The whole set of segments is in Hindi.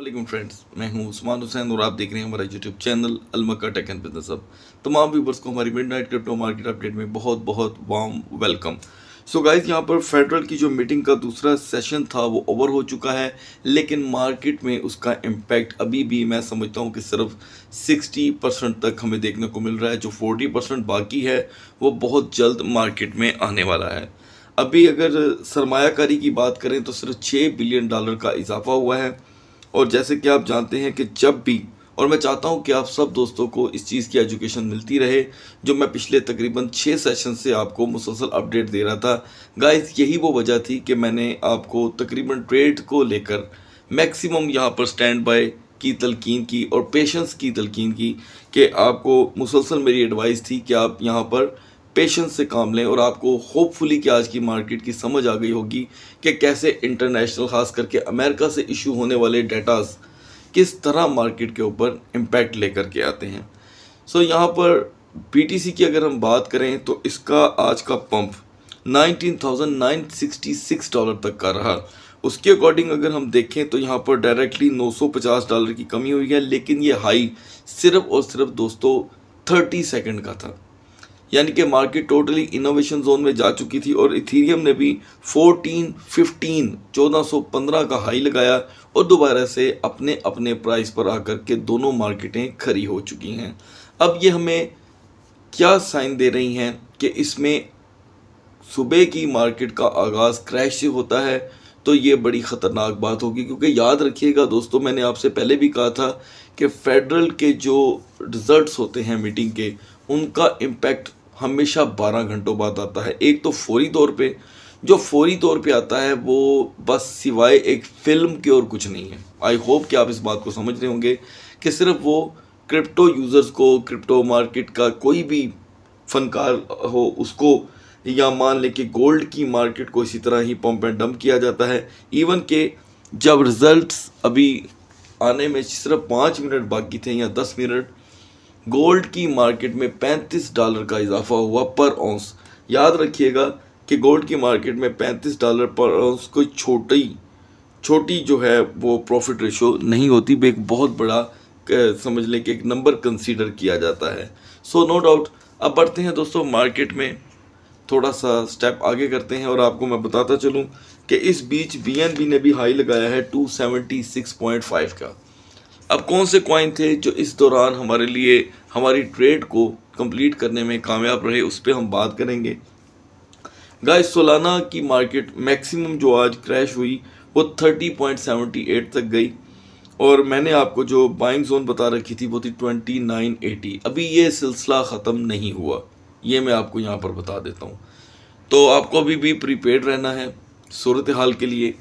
वेलकम फ्रेंड्स मैं हूं उस्मान हुसैन और आप देख रहे हैं हमारा यूट्यूब चैनल अलमका टेक एंड बिजनेस अब तमाम व्यूवर्स को हमारी mid night crypto market update में बहुत बहुत warm welcome so guys guys यहाँ पर फेडरल की जो मीटिंग का दूसरा सेशन था वो ओवर हो चुका है लेकिन मार्केट में उसका इम्पैक्ट अभी भी मैं समझता हूँ कि सिर्फ सिक्सटी परसेंट तक हमें देखने को मिल रहा है जो फोर्टी परसेंट बाकी है वो बहुत जल्द मार्केट में आने वाला है अभी अगर सरमाकारी की बात करें तो सिर्फ छः बिलियन डॉलर का इजाफा हुआ है और जैसे कि आप जानते हैं कि जब भी और मैं चाहता हूं कि आप सब दोस्तों को इस चीज़ की एजुकेशन मिलती रहे जो मैं पिछले तकरीबन छः सेशन से आपको मुसलसल अपडेट दे रहा था गाइस यही वो वजह थी कि मैंने आपको तकरीबन ट्रेड को लेकर मैक्सिमम यहाँ पर स्टैंड बाय की तलकिन की और पेशेंस की तलकिन की कि आपको मुसलसल मेरी एडवाइस थी कि आप यहाँ पर पेशेंस से काम लें और आपको होपफुली कि आज की मार्केट की समझ आ गई होगी कि कैसे इंटरनेशनल ख़ास करके अमेरिका से इशू होने वाले डेटास किस तरह मार्केट के ऊपर इम्पैक्ट लेकर के आते हैं सो so, यहाँ पर बीटीसी की अगर हम बात करें तो इसका आज का पंप 19,966 डॉलर तक का रहा उसके अकॉर्डिंग अगर हम देखें तो यहाँ पर डायरेक्टली 950 डॉलर की कमी हुई है लेकिन ये हाई सिर्फ और सिर्फ दोस्तों 30 सेकंड का था यानी कि मार्केट टोटली इनोवेशन जोन में जा चुकी थी और इथीरियम ने भी 14, 15, 1415 का हाई लगाया और दोबारा से अपने अपने प्राइस पर आकर के दोनों मार्केटें खरी हो चुकी हैं अब ये हमें क्या साइन दे रही हैं कि इसमें सुबह की मार्केट का आगाज़ क्रैश से होता है तो ये बड़ी ख़तरनाक बात होगी क्योंकि याद रखिएगा दोस्तों मैंने आपसे पहले भी कहा था कि फेडरल के जो रिज़ल्ट्स होते हैं मीटिंग के उनका इम्पैक्ट हमेशा बारह घंटों बाद आता है एक तो फौरी तौर पे जो फौरी तौर पे आता है वो बस सिवाय एक फ़िल्म के और कुछ नहीं है आई होप कि आप इस बात को समझ रहे होंगे कि सिर्फ वो क्रिप्टो यूज़र्स को क्रिप्टो मार्केट का कोई भी फनकार हो उसको या मान लें कि गोल्ड की मार्केट को इसी तरह ही पंप एंड डंप किया जाता है इवन के जब रिज़ल्ट अभी आने में सिर्फ पाँच मिनट बाकी थे या दस मिनट गोल्ड की मार्केट में 35 डॉलर का इजाफा हुआ पर औंस याद रखिएगा कि गोल्ड की मार्केट में 35 डॉलर पर औंस कोई छोटी छोटी जो है वो प्रॉफिट रेशो नहीं होती भी एक बहुत बड़ा समझ लें कि एक नंबर कंसीडर किया जाता है सो नो डाउट अब बढ़ते हैं दोस्तों मार्केट में थोड़ा सा स्टेप आगे करते हैं और आपको मैं बताता चलूँ कि इस बीच बी ने भी हाई लगाया है टू का अब कौन से कॉइन थे जो इस दौरान हमारे लिए हमारी ट्रेड को कंप्लीट करने में कामयाब रहे उस पर हम बात करेंगे गाइस सोलाना की मार्केट मैक्सिमम जो आज क्रैश हुई वो 30.78 तक गई और मैंने आपको जो बाइंग जोन बता रखी थी वो थी 2980 अभी ये सिलसिला ख़त्म नहीं हुआ ये मैं आपको यहाँ पर बता देता हूँ तो आपको अभी भी प्रीपेड रहना है सूरत हाल के लिए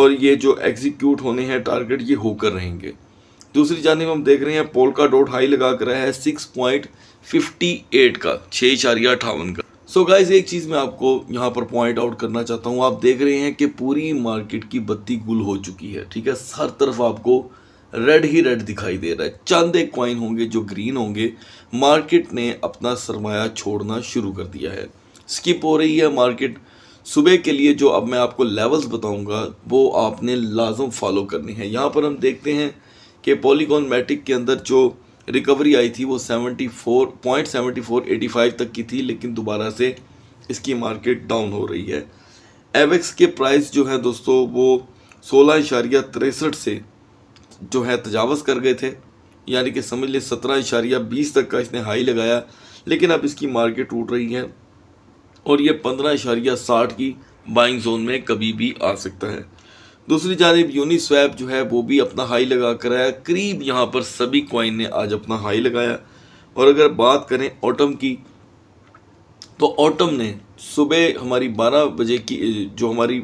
और ये जो एग्जीक्यूट होने हैं टारगेट ये होकर रहेंगे दूसरी जानब हम देख रहे हैं पोलका डॉट हाई लगा कर रहा है सिक्स पॉइंट फिफ्टी एट का छः इशारिया अठावन का सो so गाइज एक चीज़ मैं आपको यहाँ पर पॉइंट आउट करना चाहता हूँ आप देख रहे हैं कि पूरी मार्केट की बत्ती गुल हो चुकी है ठीक है हर तरफ आपको रेड ही रेड दिखाई दे रहा है चंद एक कॉइन होंगे जो ग्रीन होंगे मार्केट ने अपना सरमाया छोड़ना शुरू कर दिया है स्किप हो रही है मार्केट सुबह के लिए जो अब मैं आपको लेवल्स बताऊंगा वो आपने लाजम फॉलो करने हैं यहाँ पर हम देखते हैं कि पॉलीकॉन मैटिक के अंदर जो रिकवरी आई थी वो seventy four point seventy four eighty five तक की थी लेकिन दोबारा से इसकी मार्केट डाउन हो रही है एवेक्स के प्राइस जो है दोस्तों वो सोलह इशारिया तिरसठ से जो है तजावज़ कर गए थे यानी कि समझ लें सत्रह इशारिया बीस तक का इसने हाई लगाया लेकिन अब इसकी मार्केट टूट रही है और ये पंद्रह इशारिया साठ की बाइंग जोन में कभी भी आ सकता है दूसरी जानब यूनी स्वैप जो है वो भी अपना हाई लगा कर आया करीब यहाँ पर सभी कॉइन ने आज अपना हाई लगाया और अगर बात करें ऑटम की तो ऑटम ने सुबह हमारी 12 बजे की जो हमारी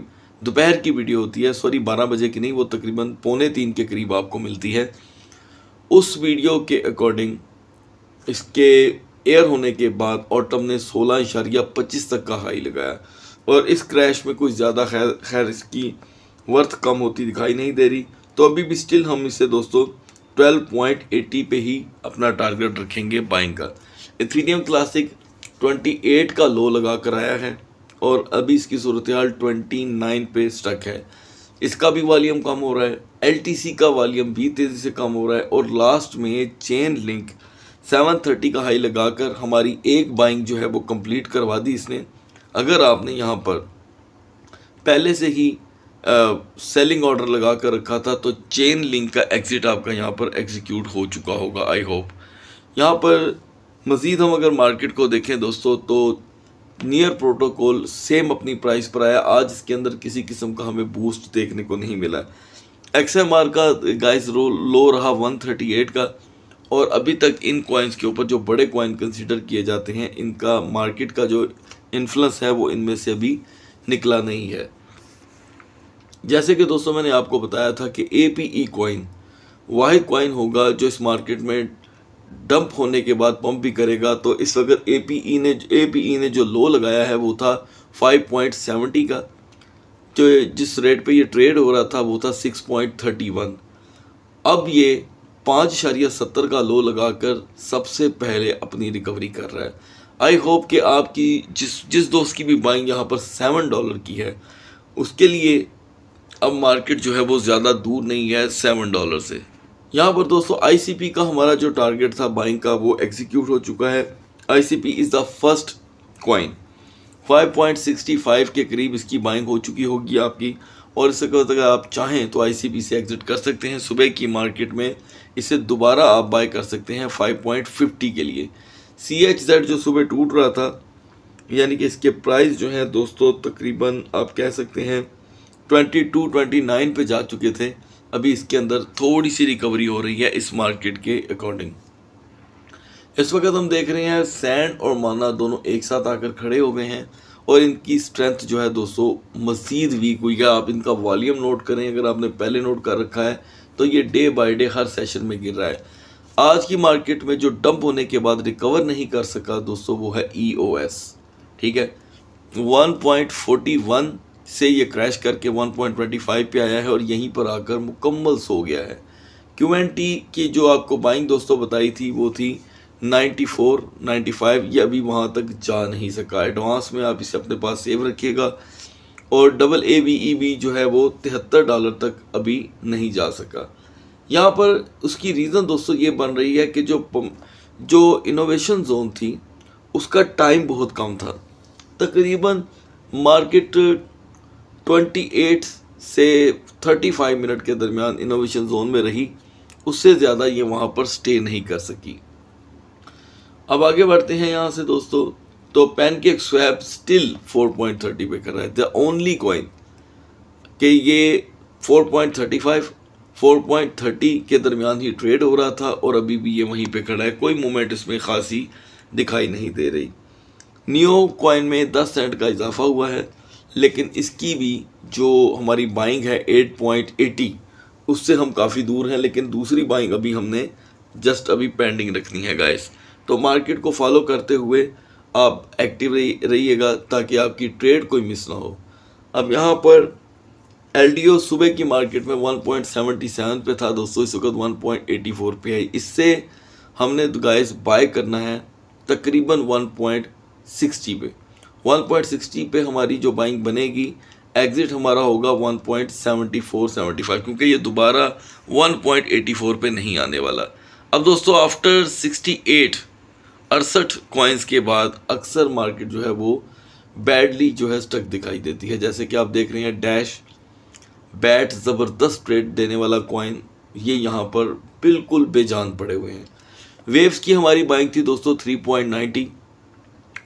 दोपहर की वीडियो होती है सॉरी 12 बजे की नहीं वो तकरीबन पौने तीन के करीब आपको मिलती है उस वीडियो के अकॉर्डिंग इसके एयर होने के बाद ऑटम ने सोलह इशारिया पच्चीस तक का हाई लगाया और इस क्रैश में कुछ ज़्यादा खैर खैर इसकी वर्थ कम होती दिखाई नहीं दे रही तो अभी भी स्टिल हम इसे दोस्तों 12.80 पे ही अपना टारगेट रखेंगे बाइंग का इथीरियम क्लासिक 28 का लो लगा कर आया है और अभी इसकी सूरत हाल ट्वेंटी पे स्टक है इसका भी वॉल्यूम कम हो रहा है एल का वॉल्यूम भी तेज़ी से कम हो रहा है और लास्ट में चेन लिंक 730 का हाई लगाकर हमारी एक बाइंग जो है वो कंप्लीट करवा दी इसने अगर आपने यहाँ पर पहले से ही सेलिंग ऑर्डर लगा कर रखा था तो चेन लिंक का एग्ज़िट आपका यहाँ पर एग्जीक्यूट हो चुका होगा आई होप यहाँ पर मज़ीद हम अगर मार्केट को देखें दोस्तों तो नियर प्रोटोकॉल सेम अपनी प्राइस पर आया आज इसके अंदर किसी किस्म का हमें बूस्ट देखने को नहीं मिला एक्स एम आर का गाइस रो लो रहा 138 का और अभी तक इन कॉइन्स के ऊपर जो बड़े कॉइन कंसिडर किए जाते हैं इनका मार्केट का जो इन्फ्लुंस है वो इनमें से अभी निकला नहीं है जैसे कि दोस्तों मैंने आपको बताया था कि ए पी ई कॉइन वाहि कॉइन होगा जो इस मार्केट में डंप होने के बाद पंप भी करेगा तो इस वक्त ए पी ई ने ए पी ई ने जो लो लगाया है वो था 5.70 का जो जिस रेट पे ये ट्रेड हो रहा था वो था 6.31 अब ये पाँच इशारिया सत्तर का लो लगाकर सबसे पहले अपनी रिकवरी कर रहा है आई होप कि आपकी जिस जिस दोस्त की भी बाइंग यहाँ पर सेवन डॉलर की है उसके लिए अब मार्केट जो है वो ज़्यादा दूर नहीं है सेवन डॉलर से यहाँ पर दोस्तों आईसीपी का हमारा जो टारगेट था बाइंग का वो एग्जीक्यूट हो चुका है ICP is the first coin 5.65 के करीब इसकी बाइंग हो चुकी होगी आपकी और इसके बाद अगर आप चाहें तो आईसीपी से एग्ज़िट कर सकते हैं सुबह की मार्केट में इसे दोबारा आप बाय कर सकते हैं 5.50 के लिए सी एच जेड जो सुबह टूट रहा था यानी कि इसके प्राइस जो है दोस्तों तकरीबन आप कह सकते हैं ट्वेंटी टू ट्वेंटी नाइन पर जा चुके थे अभी इसके अंदर थोड़ी सी रिकवरी हो रही है इस मार्केट के अकॉर्डिंग इस वक्त हम देख रहे हैं सैंड और माना दोनों एक साथ आकर खड़े हो गए हैं और इनकी स्ट्रेंथ जो है दोस्तों मज़ीद वीक हुई है आप इनका वॉल्यूम नोट करें अगर आपने पहले नोट कर रखा है तो ये डे बाय डे हर सेशन में गिर रहा है आज की मार्केट में जो डंप होने के बाद रिकवर नहीं कर सका दोस्तों वो है ई e ठीक है 1.41 से ये क्रैश करके 1.25 पे आया है और यहीं पर आकर मुकम्मल सो गया है क्यू एन टी की जो आपको बाइंग दोस्तों बताई थी वो थी 94, 95 ये अभी वहाँ तक जा नहीं सका एडवांस में आप इसे अपने पास सेव रखिएगा और double A V E B जो है वो तिहत्तर डॉलर तक अभी नहीं जा सका यहाँ पर उसकी रीज़न दोस्तों ये बन रही है कि जो जो इनोवेशन जोन थी उसका टाइम बहुत कम था तकरीबन मार्केट 28 से 35 मिनट के दरमियान इनोवेशन जोन में रही उससे ज़्यादा ये वहाँ पर स्टे नहीं कर सकी अब आगे बढ़ते हैं यहाँ से दोस्तों तो पैनकेक स्वैप स्टिल 4.30 पे कर रहा है द ओनली कॉइन कि ये 4.35 4.30 के दरमियान ही ट्रेड हो रहा था और अभी भी ये वहीं पे खड़ा है कोई मोमेंट इसमें खासी दिखाई नहीं दे रही नियो कॉइन में 10 सेंट का इजाफा हुआ है लेकिन इसकी भी जो हमारी बाइंग है 8.80 उससे हम काफ़ी दूर हैं लेकिन दूसरी बाइंग अभी हमने जस्ट अभी पेंडिंग रखनी है गाइस तो मार्केट को फॉलो करते हुए आप एक्टिव रहिएगा ताकि आपकी ट्रेड कोई मिस ना हो अब यहाँ पर एल सुबह की मार्केट में 1.77 पे था दोस्तों इस वक्त 1.84 पे है इससे हमने गाइस बाय करना है तकरीबन 1.60 पे 1.60 पे हमारी जो बाइंग बनेगी एग्ज़िट हमारा होगा 1.7475 क्योंकि ये दोबारा 1.84 पे नहीं आने वाला अब दोस्तों आफ्टर 68 अड़सठ कॉइन्स के बाद अक्सर मार्केट जो है वो बैडली जो है स्टक दिखाई देती है जैसे कि आप देख रहे हैं डैश बैट ज़बरदस्त ट्रेड देने वाला कॉइन ये यहाँ पर बिल्कुल बेजान पड़े हुए हैं वेव्स की हमारी बाइक थी दोस्तों थ्री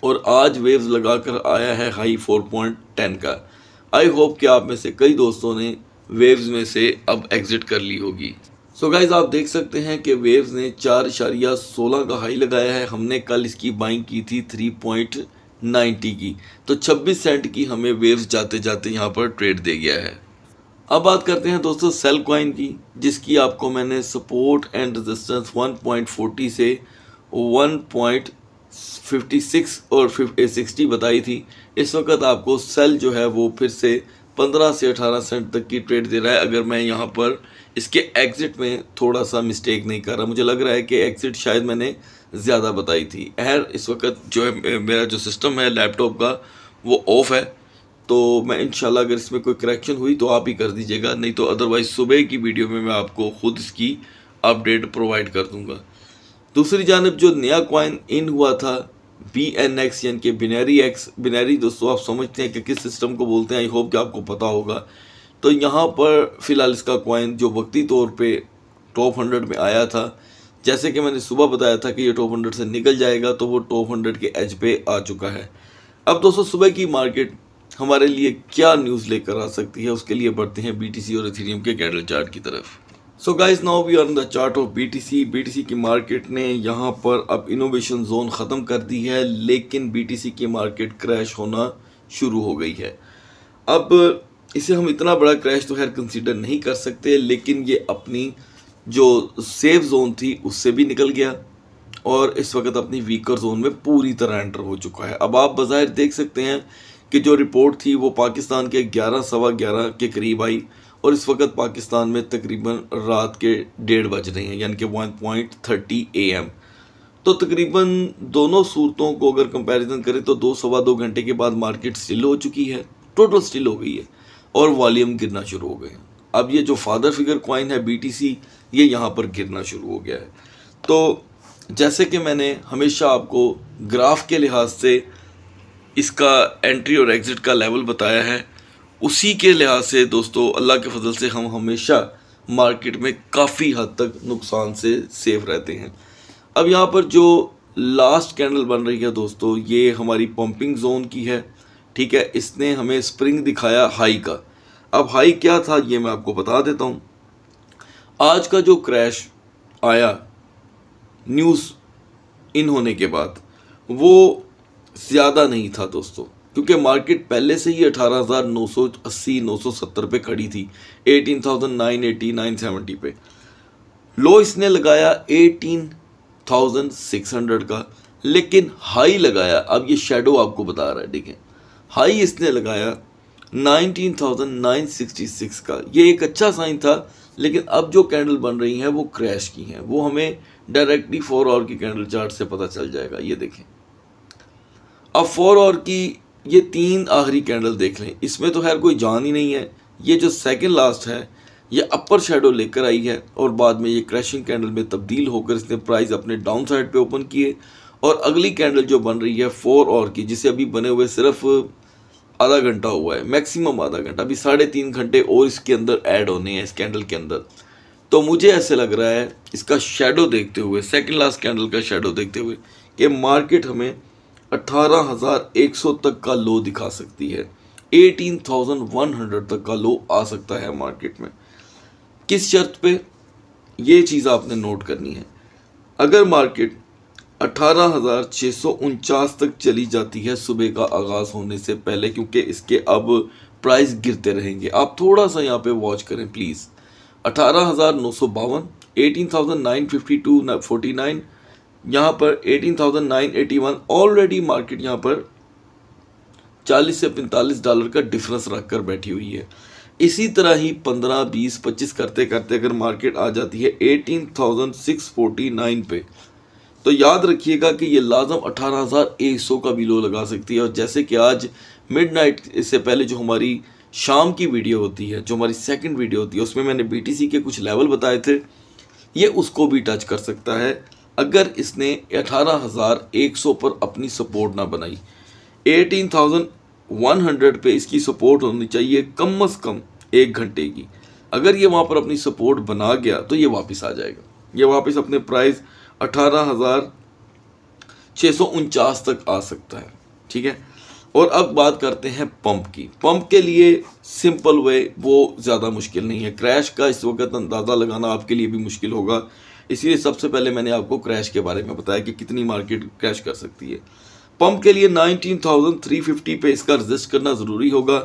और आज वेव्स लगाकर आया है हाई 4.10 का आई होप कि आप में से कई दोस्तों ने वेव्स में से अब एग्ज़िट कर ली होगी सो so गाइज आप देख सकते हैं कि वेव्स ने चार इशारिया सोलह का हाई लगाया है हमने कल इसकी बाइंग की थी थ्री पॉइंट नाइन्टी की तो छब्बीस सेंट की हमें वेव्स जाते जाते यहाँ पर ट्रेड दे गया है अब बात करते हैं दोस्तों सेल क्वाइन की जिसकी आपको मैंने सपोर्ट एंड रेजिस्टेंस 1.40 से पॉइंट 56 और सिक्सटी बताई थी इस वक्त आपको सेल जो है वो फिर से 15 से 18 सेंट तक की ट्रेड दे रहा है अगर मैं यहाँ पर इसके एग्ज़िट में थोड़ा सा मिस्टेक नहीं कर रहा मुझे लग रहा है कि एग्ज़िट शायद मैंने ज़्यादा बताई थी एहर इस वक्त जो है मेरा जो सिस्टम है लैपटॉप का वो ऑफ़ है तो मैं इन अगर इसमें कोई करेक्शन हुई तो आप ही कर दीजिएगा नहीं तो अदरवाइज़ सुबह की वीडियो में मैं आपको ख़ुद इसकी अपडेट प्रोवाइड कर दूँगा दूसरी जानब जो नया कॉइन इन हुआ था बी एन एक्स यानी कि बिनेरी एक्स बिनेरी दोस्तों आप समझते हैं कि किस सिस्टम को बोलते हैं आई होप कि आपको पता होगा तो यहाँ पर फ़िलहाल इसका कॉइन जो वक्ती तौर पे टॉप हंड्रेड में आया था जैसे कि मैंने सुबह बताया था कि ये टॉप हंड्रेड से निकल जाएगा तो वो टॉप हंड्रेड के एज पे आ चुका है अब दोस्तों सुबह की मार्केट हमारे लिए क्या न्यूज़ लेकर आ सकती है उसके लिए बढ़ते हैं सी और एथीरियम के कैडल चार्ट की तरफ so guys now we are in the chart of T C की मार्केट ने यहाँ पर अब इनोवेशन जोन ख़त्म कर दी है लेकिन बी टी सी की मार्केट क्रैश होना शुरू हो गई है अब इसे हम इतना बड़ा क्रैश तो खैर कंसिडर नहीं कर सकते लेकिन ये अपनी जो सेफ जोन थी उससे भी निकल गया और इस वक्त अपनी वीकर जोन में पूरी तरह एंटर हो चुका है अब आप बाहर देख सकते हैं कि जो रिपोर्ट थी वो पाकिस्तान के ग्यारह सवा ग्यारह के करीब आई और इस वक्त पाकिस्तान में तकरीबन रात के डेढ़ बज रहे हैं यानी कि one point thirty A M तो तकरीबन दोनों सूरतों को अगर कंपैरिजन करें तो दो सवा दो घंटे के बाद मार्केट स्टिल हो चुकी है टोटल स्टिल हो गई है और वॉल्यूम गिरना शुरू हो गए हैं अब ये जो फादर फिगर कॉइन है बीटीसी ये यहाँ पर गिरना शुरू हो गया है तो जैसे कि मैंने हमेशा आपको ग्राफ के लिहाज से इसका एंट्री और एग्ज़िट का लेवल बताया है उसी के लिहाज से दोस्तों अल्लाह के फजल से हम हमेशा मार्केट में काफ़ी हद तक नुकसान से सेफ रहते हैं अब यहाँ पर जो लास्ट कैंडल बन रही है दोस्तों ये हमारी पंपिंग जोन की है ठीक है इसने हमें स्प्रिंग दिखाया हाई का अब हाई क्या था ये मैं आपको बता देता हूँ आज का जो क्रैश आया न्यूज़ इन होने के बाद वो ज़्यादा नहीं था दोस्तों क्योंकि मार्केट पहले से ही 18,980 970 पे खड़ी थी 18,980 970 पे लो इसने लगाया 18,600 का लेकिन हाई लगाया अब ये शेडो आपको बता रहा है देखें हाई इसने लगाया 19,966 का ये एक अच्छा साइन था लेकिन अब जो कैंडल बन रही हैं वो क्रैश की हैं वो हमें डायरेक्टली फोर आवर की कैंडल चार्ट से पता चल जाएगा ये देखें अब फोर आवर की ये तीन आखिरी कैंडल देख लें इसमें तो खैर कोई जान ही नहीं है ये जो सेकंड लास्ट है ये अपर शेडो लेकर आई है और बाद में ये क्रैशिंग कैंडल में तब्दील होकर इसने प्राइस अपने डाउन साइड पर ओपन किए और अगली कैंडल जो बन रही है फोर और की जिसे अभी बने हुए सिर्फ आधा घंटा हुआ है मैक्सिमम आधा घंटा अभी साढ़े तीन घंटे और इसके अंदर ऐड होने हैं इस कैंडल के अंदर तो मुझे ऐसे लग रहा है इसका शेडो देखते हुए सेकंड लास्ट कैंडल का शेडो देखते हुए कि मार्केट हमें 18,100 तक का लो दिखा सकती है 18,100 तक का लो आ सकता है मार्केट में किस शर्त पे ये चीज़ आपने नोट करनी है अगर मार्केट अठारह तक चली जाती है सुबह का आगाज़ होने से पहले क्योंकि इसके अब प्राइस गिरते रहेंगे आप थोड़ा सा यहाँ पे वॉच करें प्लीज़ अठारह हज़ार नौ सौ बावन eighteen thousand nine fifty two forty nine यहाँ पर 18,981 ऑलरेडी मार्केट यहाँ पर 40 से 45 डॉलर का डिफरेंस रख कर बैठी हुई है इसी तरह ही 15, 20, 25 करते करते अगर मार्केट आ जाती है 18,649 पे तो याद रखिएगा कि ये लाजम 18,100 का भी लो लगा सकती है और जैसे कि आज मिडनाइट इससे पहले जो हमारी शाम की वीडियो होती है जो हमारी सेकंड वीडियो होती है उसमें मैंने बीटीसी के कुछ लेवल बताए थे ये उसको भी टच कर सकता है अगर इसने अठारह हज़ार एक सौ पर अपनी सपोर्ट ना बनाई एटीन थाउजेंड वन हंड्रेड पे इसकी सपोर्ट होनी चाहिए कम अज़ कम एक घंटे की अगर ये वहाँ पर अपनी सपोर्ट बना गया तो ये वापस आ जाएगा ये वापस अपने प्राइस अठारह हज़ार छः सौ उनचास तक आ सकता है ठीक है और अब बात करते हैं पंप की पंप के लिए सिंपल वे वो ज़्यादा मुश्किल नहीं है क्रैश का इस वक्त अंदाज़ा लगाना आपके लिए भी मुश्किल होगा इसलिए सबसे पहले मैंने आपको क्रैश के बारे में बताया कि कितनी मार्केट क्रैश कर सकती है पंप के लिए 19,350 पे इसका रजिस्ट करना ज़रूरी होगा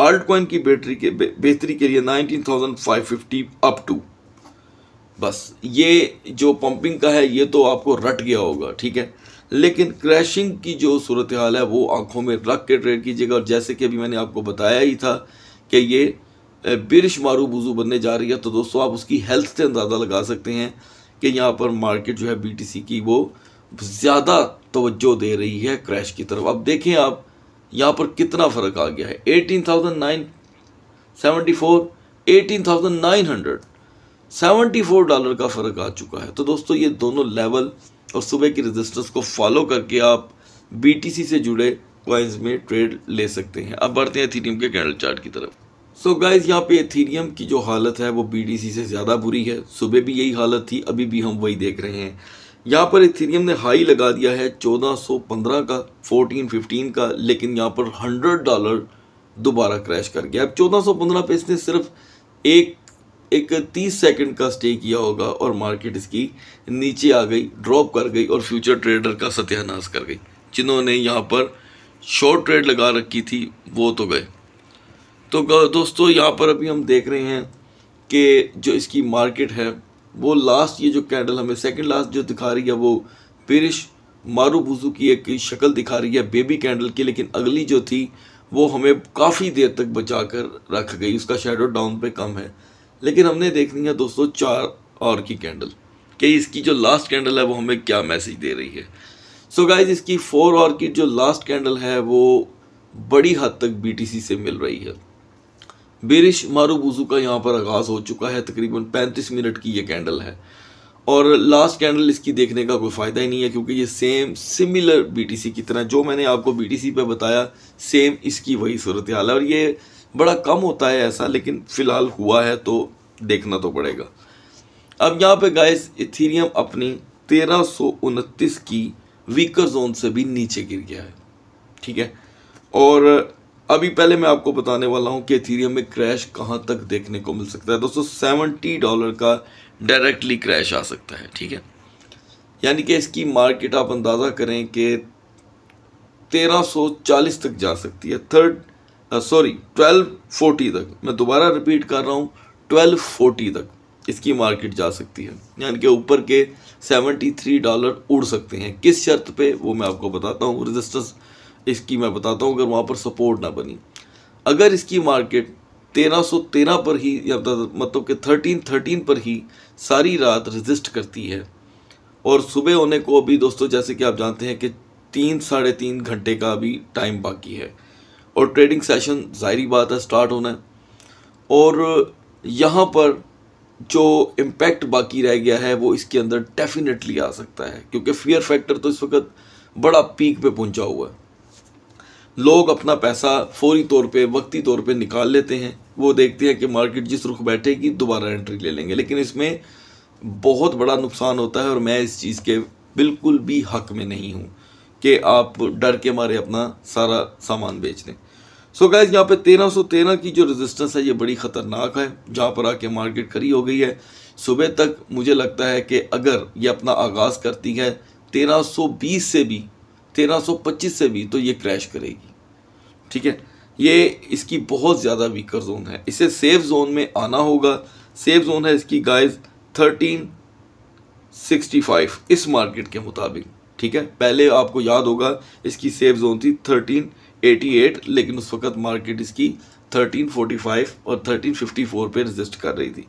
आल्ट कॉइन की बैटरी के बेहतरी के लिए 19,550 अप टू बस ये जो पंपिंग का है ये तो आपको रट गया होगा ठीक है लेकिन क्रैशिंग की जो सूरत हाल है वो आंखों में रख के ट्रेड कीजिएगा और जैसे कि अभी मैंने आपको बताया ही था कि ये बिरश मारू बुजू बनने जा रही है तो दोस्तों आप उसकी हेल्थ से अंदाज़ा लगा सकते हैं कि यहाँ पर मार्केट जो है बीटीसी की वो ज़्यादा तवज्जो दे रही है क्रैश की तरफ अब देखें आप यहाँ पर कितना फ़र्क आ गया है eighteen thousand nine seventy four eighteen thousand nine hundred seventy four dollar का फ़र्क आ चुका है तो दोस्तों ये दोनों लेवल और सुबह की रजिस्टर्स को फॉलो करके आप बी से जुड़े कॉइन्स में ट्रेड ले सकते हैं अब बढ़ते हैं थीटीएम के कैंडल चार्ट की तरफ सो गाइज यहाँ पे एथीरियम की जो हालत है वो बीडीसी से ज़्यादा बुरी है सुबह भी यही हालत थी अभी भी हम वही देख रहे हैं यहाँ पर इथेरियम ने हाई लगा दिया है 1415 का 14 फिफ्टीन का लेकिन यहाँ पर 100 डॉलर दोबारा क्रैश कर गया अब 1415 पे इसने सिर्फ एक एक 30 सेकंड का स्टे किया होगा और मार्केट इसकी नीचे आ गई ड्रॉप कर गई और फ्यूचर ट्रेडर का सत्यानाश कर गई जिन्होंने यहाँ पर शॉर्ट ट्रेड लगा रखी थी वो तो गए तो दोस्तों यहाँ पर अभी हम देख रहे हैं कि जो इसकी मार्केट है वो लास्ट ये जो कैंडल हमें सेकंड लास्ट जो दिखा रही है वो पेरिश मारूबुजू की एक शक्ल दिखा रही है बेबी कैंडल की लेकिन अगली जो थी वो हमें काफ़ी देर तक बचा कर रख गई उसका शेडो डाउन पे कम है लेकिन हमने देखनी है दोस्तों चार और की कैंडल कि इसकी जो लास्ट कैंडल है वो हमें क्या मैसेज दे रही है सो so गाइज इसकी फोर और की जो लास्ट कैंडल है वो बड़ी हद तक बी से मिल रही है बेरिश मारूबूजू का यहाँ पर आगाज़ हो चुका है तकरीबन पैंतीस मिनट की ये कैंडल है और लास्ट कैंडल इसकी देखने का कोई फ़ायदा ही नहीं है क्योंकि ये सेम सिमिलर बीटीसी की तरह जो मैंने आपको बीटीसी पे बताया सेम इसकी वही सूरत हाल है और ये बड़ा कम होता है ऐसा लेकिन फ़िलहाल हुआ है तो देखना तो पड़ेगा अब यहाँ पे गाइस इथीरियम अपनी तेरह की वीकर जोन से भी नीचे गिर गया है ठीक है और अभी पहले मैं आपको बताने वाला हूँ कि इथीरियम में क्रैश कहाँ तक देखने को मिल सकता है दोस्तों सेवेंटी डॉलर का डायरेक्टली क्रैश आ सकता है ठीक है यानी कि इसकी मार्केट आप अंदाज़ा करें कि चालीस तक जा सकती है थर्ड सॉरी ट्वेल्व फोर्टी तक मैं दोबारा रिपीट कर रहा हूँ ट्वेल्व फोर्टी तक इसकी मार्केट जा सकती है यानी कि ऊपर के सेवेंटी थ्री डॉलर उड़ सकते हैं किस शर्त पे वो मैं आपको बताता हूँ रजिस्टर्स इसकी मैं बताता हूँ अगर वहाँ पर सपोर्ट ना बनी अगर इसकी मार्केट 1313 पर ही या मतलब कि 1313 पर ही सारी रात रजिस्ट करती है और सुबह होने को अभी दोस्तों जैसे कि आप जानते हैं कि तीन साढ़े तीन घंटे का अभी टाइम बाकी है और ट्रेडिंग सेशन ज़ाहरी बात है स्टार्ट होना है और यहाँ पर जो इम्पैक्ट बाकी रह गया है वो इसके अंदर डेफिनेटली आ सकता है क्योंकि फियर फैक्टर तो इस वक्त बड़ा पीक पे पहुंचा हुआ है लोग अपना पैसा फौरी तौर पे वक्ती तौर पे निकाल लेते हैं वो देखते हैं कि मार्केट जिस रुख बैठेगी दोबारा एंट्री ले लेंगे लेकिन इसमें बहुत बड़ा नुकसान होता है और मैं इस चीज़ के बिल्कुल भी हक में नहीं हूँ कि आप डर के मारे अपना सारा सामान बेच दें सो so गाइज यहाँ पे 1313 की जो रेजिस्टेंस है ये बड़ी ख़तरनाक है जहाँ पर आके मार्केट खड़ी हो गई है सुबह तक मुझे लगता है कि अगर ये अपना आगाज़ करती है 1320 से भी 1325 से भी तो ये क्रैश करेगी ठीक है ये इसकी बहुत ज़्यादा वीकर जोन है इसे सेफ जोन में आना होगा सेफ जोन है इसकी गाइस थर्टीन सिक्सटी फाइव इस मार्केट के मुताबिक ठीक है पहले आपको याद होगा इसकी सेफ जोन थी थर्टीन एटी एट लेकिन उस वक्त मार्केट इसकी थर्टीन फोर्टी फाइव और थर्टीन फिफ्टी फोर पर रजिस्ट कर रही थी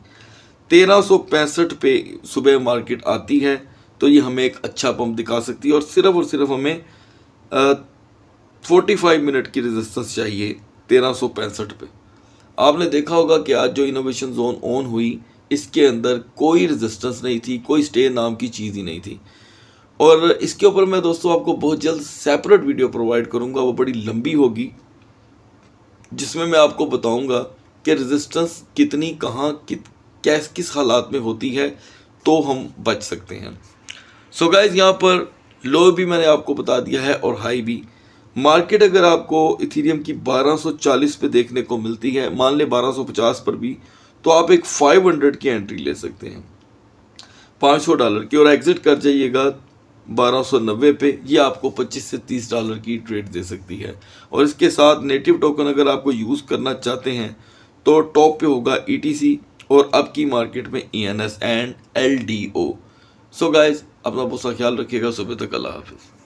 तेरह सौ पैंसठ पे सुबह मार्केट आती है तो ये हमें एक अच्छा पंप दिखा सकती है और सिर्फ और सिर्फ हमें 45 मिनट की रेजिस्टेंस चाहिए तेरह सौ पैंसठ पे आपने देखा होगा कि आज जो इनोवेशन जोन ऑन हुई इसके अंदर कोई रेजिस्टेंस नहीं थी कोई स्टे नाम की चीज़ ही नहीं थी और इसके ऊपर मैं दोस्तों आपको बहुत जल्द सेपरेट वीडियो प्रोवाइड करूंगा वो बड़ी लंबी होगी जिसमें मैं आपको बताऊंगा कि रेजिस्टेंस कितनी कहाँ कित कैस किस हालात में होती है तो हम बच सकते हैं सो गाइज यहाँ पर लो भी मैंने आपको बता दिया है और हाई भी मार्केट अगर आपको इथीरियम की 1240 पे देखने को मिलती है मान ले 1250 पर भी तो आप एक 500 की एंट्री ले सकते हैं 500 डॉलर की और एग्जिट कर जाइएगा 1290 पे ये आपको 25 से 30 डॉलर की ट्रेड दे सकती है और इसके साथ नेटिव टोकन अगर आपको यूज़ करना चाहते हैं तो टॉप पे होगा ई e और अब की मार्केट में E and L D O so guys अपना बहुत सा ख्याल रखिएगा सुबह तक अल्लाह हाफिज़